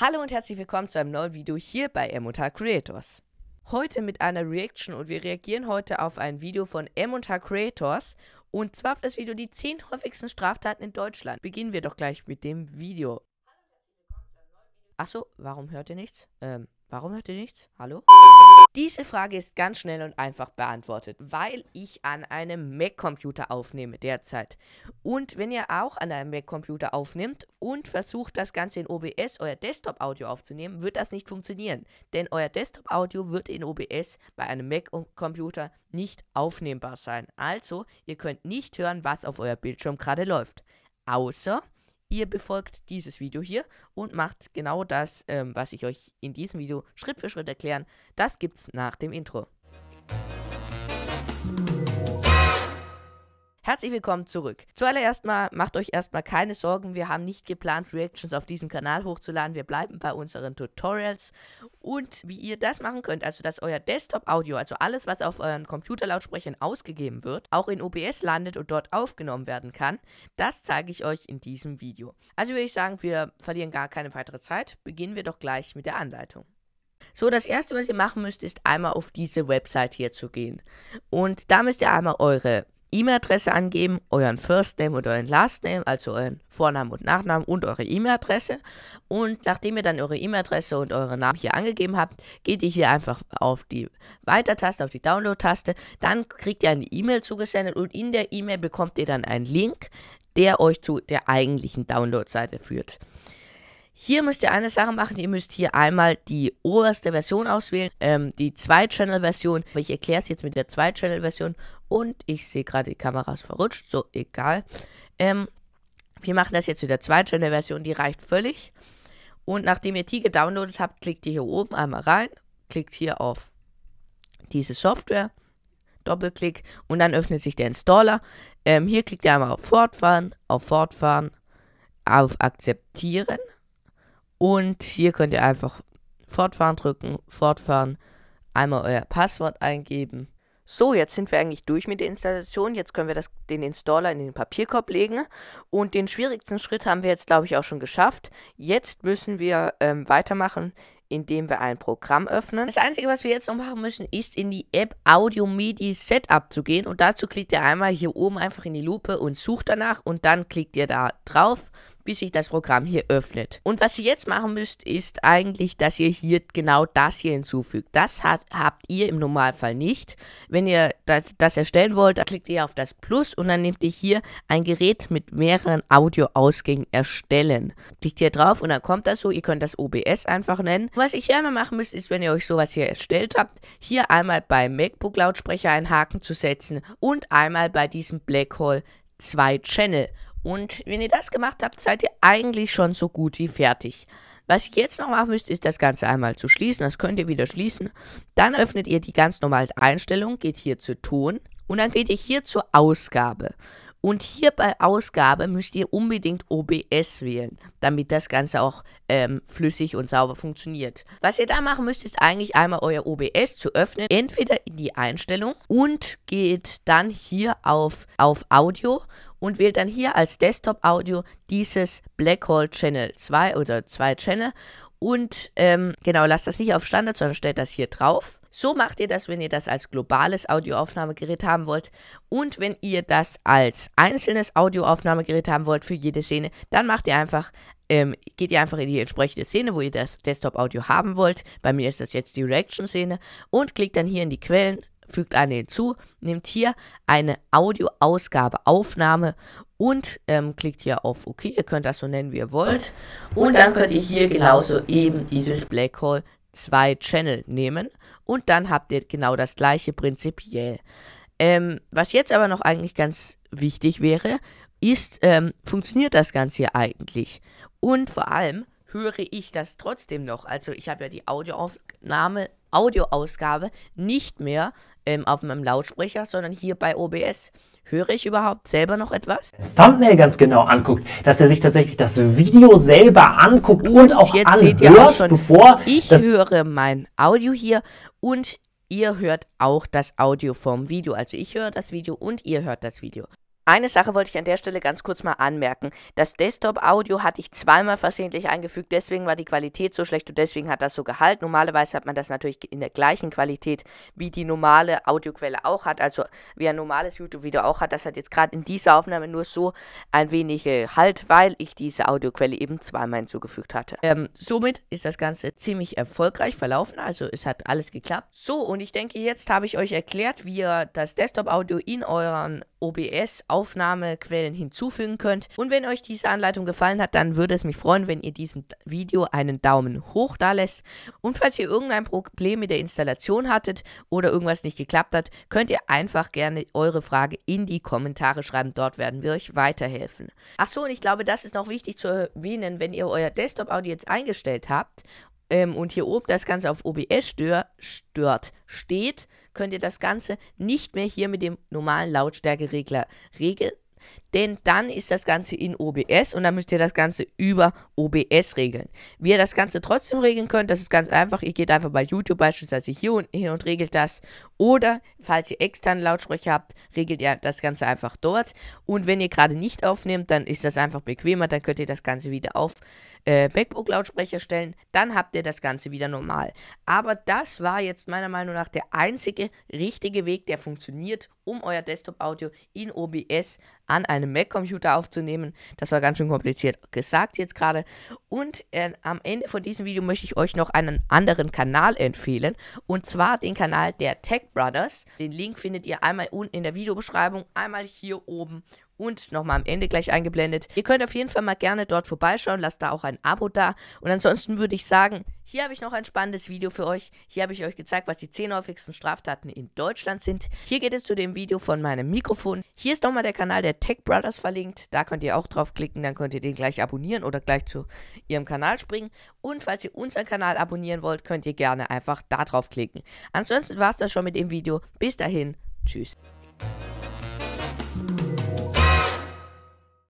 Hallo und herzlich willkommen zu einem neuen Video hier bei Emotar Creators. Heute mit einer Reaction und wir reagieren heute auf ein Video von Emotar Creators und zwar auf das Video die 10 häufigsten Straftaten in Deutschland. Beginnen wir doch gleich mit dem Video. Achso, warum hört ihr nichts? Ähm, Warum hört ihr nichts? Hallo? Diese Frage ist ganz schnell und einfach beantwortet, weil ich an einem Mac-Computer aufnehme derzeit. Und wenn ihr auch an einem Mac-Computer aufnimmt und versucht, das Ganze in OBS, euer Desktop-Audio aufzunehmen, wird das nicht funktionieren. Denn euer Desktop-Audio wird in OBS bei einem Mac-Computer nicht aufnehmbar sein. Also, ihr könnt nicht hören, was auf euer Bildschirm gerade läuft. Außer ihr befolgt dieses Video hier und macht genau das, ähm, was ich euch in diesem Video Schritt für Schritt erklären. Das gibt's nach dem Intro. Herzlich willkommen zurück. Zuallererst mal, macht euch erstmal keine Sorgen, wir haben nicht geplant, Reactions auf diesem Kanal hochzuladen. Wir bleiben bei unseren Tutorials und wie ihr das machen könnt, also dass euer Desktop-Audio, also alles, was auf euren Computerlautsprechern ausgegeben wird, auch in OBS landet und dort aufgenommen werden kann, das zeige ich euch in diesem Video. Also würde ich sagen, wir verlieren gar keine weitere Zeit. Beginnen wir doch gleich mit der Anleitung. So, das erste, was ihr machen müsst, ist einmal auf diese Website hier zu gehen. Und da müsst ihr einmal eure E-Mail-Adresse angeben, euren First Name und euren Last Name, also euren Vornamen und Nachnamen und eure E-Mail-Adresse. Und nachdem ihr dann eure E-Mail-Adresse und euren Namen hier angegeben habt, geht ihr hier einfach auf die Weiter-Taste, auf die Download-Taste. Dann kriegt ihr eine E-Mail zugesendet und in der E-Mail bekommt ihr dann einen Link, der euch zu der eigentlichen Download-Seite führt. Hier müsst ihr eine Sache machen, ihr müsst hier einmal die oberste Version auswählen, ähm, die 2-Channel-Version. Ich erkläre es jetzt mit der 2-Channel-Version und ich sehe gerade, die Kamera ist verrutscht, so egal. Ähm, wir machen das jetzt mit der 2-Channel-Version, die reicht völlig. Und nachdem ihr die gedownloadet habt, klickt ihr hier oben einmal rein, klickt hier auf diese Software, Doppelklick und dann öffnet sich der Installer. Ähm, hier klickt ihr einmal auf Fortfahren, auf Fortfahren, auf Akzeptieren und hier könnt ihr einfach fortfahren drücken, fortfahren, einmal euer Passwort eingeben. So, jetzt sind wir eigentlich durch mit der Installation. Jetzt können wir das, den Installer in den Papierkorb legen. Und den schwierigsten Schritt haben wir jetzt, glaube ich, auch schon geschafft. Jetzt müssen wir ähm, weitermachen, indem wir ein Programm öffnen. Das Einzige, was wir jetzt noch machen müssen, ist in die App Audio MIDI Setup zu gehen. Und dazu klickt ihr einmal hier oben einfach in die Lupe und sucht danach. Und dann klickt ihr da drauf bis sich das Programm hier öffnet. Und was ihr jetzt machen müsst, ist eigentlich, dass ihr hier genau das hier hinzufügt. Das hat, habt ihr im Normalfall nicht. Wenn ihr das, das erstellen wollt, dann klickt ihr auf das Plus und dann nehmt ihr hier ein Gerät mit mehreren Audioausgängen erstellen. Klickt hier drauf und dann kommt das so. Ihr könnt das OBS einfach nennen. Was ich hier einmal machen müsst, ist, wenn ihr euch sowas hier erstellt habt, hier einmal beim MacBook Lautsprecher einen Haken zu setzen und einmal bei diesem Black Hole 2 Channel. Und wenn ihr das gemacht habt, seid ihr eigentlich schon so gut wie fertig. Was ihr jetzt noch machen müsst, ist das Ganze einmal zu schließen. Das könnt ihr wieder schließen. Dann öffnet ihr die ganz normale Einstellung, geht hier zu Ton und dann geht ihr hier zur Ausgabe. Und hier bei Ausgabe müsst ihr unbedingt OBS wählen, damit das Ganze auch ähm, flüssig und sauber funktioniert. Was ihr da machen müsst, ist eigentlich einmal euer OBS zu öffnen, entweder in die Einstellung und geht dann hier auf, auf Audio und wählt dann hier als Desktop-Audio dieses Black Hole Channel 2 oder 2 Channel. Und ähm, genau, lasst das nicht auf Standard, sondern stellt das hier drauf. So macht ihr das, wenn ihr das als globales Audioaufnahmegerät haben wollt. Und wenn ihr das als einzelnes Audioaufnahmegerät haben wollt für jede Szene, dann macht ihr einfach ähm, geht ihr einfach in die entsprechende Szene, wo ihr das Desktop-Audio haben wollt. Bei mir ist das jetzt die Reaction-Szene und klickt dann hier in die Quellen fügt eine hinzu, nehmt hier eine Audioausgabeaufnahme und ähm, klickt hier auf OK. Ihr könnt das so nennen, wie ihr wollt. Und dann könnt ihr hier genauso eben dieses Black Hole 2 Channel nehmen. Und dann habt ihr genau das gleiche prinzipiell. Ähm, was jetzt aber noch eigentlich ganz wichtig wäre, ist, ähm, funktioniert das Ganze hier eigentlich? Und vor allem höre ich das trotzdem noch. Also ich habe ja die Audioaufnahme Audioausgabe nicht mehr ähm, auf meinem Lautsprecher, sondern hier bei OBS. Höre ich überhaupt selber noch etwas? Thumbnail ganz genau anguckt, dass er sich tatsächlich das Video selber anguckt und, und auch jetzt anhört, seht ihr auch schon, bevor ich höre mein Audio hier und ihr hört auch das Audio vom Video. Also ich höre das Video und ihr hört das Video. Eine Sache wollte ich an der Stelle ganz kurz mal anmerken. Das Desktop-Audio hatte ich zweimal versehentlich eingefügt, deswegen war die Qualität so schlecht und deswegen hat das so gehalten. Normalerweise hat man das natürlich in der gleichen Qualität, wie die normale Audioquelle auch hat, also wie ein normales YouTube-Video auch hat. Das hat jetzt gerade in dieser Aufnahme nur so ein wenig Halt, weil ich diese Audioquelle eben zweimal hinzugefügt hatte. Ähm, somit ist das Ganze ziemlich erfolgreich verlaufen, also es hat alles geklappt. So, und ich denke, jetzt habe ich euch erklärt, wie ihr das Desktop-Audio in euren OBS-Audio Aufnahmequellen hinzufügen könnt. Und wenn euch diese Anleitung gefallen hat, dann würde es mich freuen, wenn ihr diesem Video einen Daumen hoch da lässt. Und falls ihr irgendein Problem mit der Installation hattet oder irgendwas nicht geklappt hat, könnt ihr einfach gerne eure Frage in die Kommentare schreiben. Dort werden wir euch weiterhelfen. Achso, und ich glaube, das ist noch wichtig zu erwähnen, wenn ihr euer Desktop-Audio jetzt eingestellt habt ähm, und hier oben das Ganze auf OBS stört, steht, könnt ihr das Ganze nicht mehr hier mit dem normalen Lautstärkeregler regeln, denn dann ist das Ganze in OBS und dann müsst ihr das Ganze über OBS regeln. Wie ihr das Ganze trotzdem regeln könnt, das ist ganz einfach. Ihr geht einfach bei YouTube beispielsweise hier und hin und regelt das. Oder falls ihr externe Lautsprecher habt, regelt ihr das Ganze einfach dort. Und wenn ihr gerade nicht aufnehmt, dann ist das einfach bequemer. Dann könnt ihr das Ganze wieder auf äh, MacBook-Lautsprecher stellen. Dann habt ihr das Ganze wieder normal. Aber das war jetzt meiner Meinung nach der einzige richtige Weg, der funktioniert, um euer Desktop-Audio in OBS an einem Mac-Computer aufzunehmen. Das war ganz schön kompliziert gesagt jetzt gerade. Und äh, am Ende von diesem Video möchte ich euch noch einen anderen Kanal empfehlen. Und zwar den Kanal der Tech Brothers. Den Link findet ihr einmal unten in der Videobeschreibung, einmal hier oben und nochmal am Ende gleich eingeblendet. Ihr könnt auf jeden Fall mal gerne dort vorbeischauen, lasst da auch ein Abo da. Und ansonsten würde ich sagen, hier habe ich noch ein spannendes Video für euch. Hier habe ich euch gezeigt, was die 10 häufigsten Straftaten in Deutschland sind. Hier geht es zu dem Video von meinem Mikrofon. Hier ist nochmal der Kanal der Tech Brothers verlinkt. Da könnt ihr auch draufklicken, dann könnt ihr den gleich abonnieren oder gleich zu ihrem Kanal springen. Und falls ihr unseren Kanal abonnieren wollt, könnt ihr gerne einfach da draufklicken. Ansonsten war es das schon mit dem Video. Bis dahin, tschüss.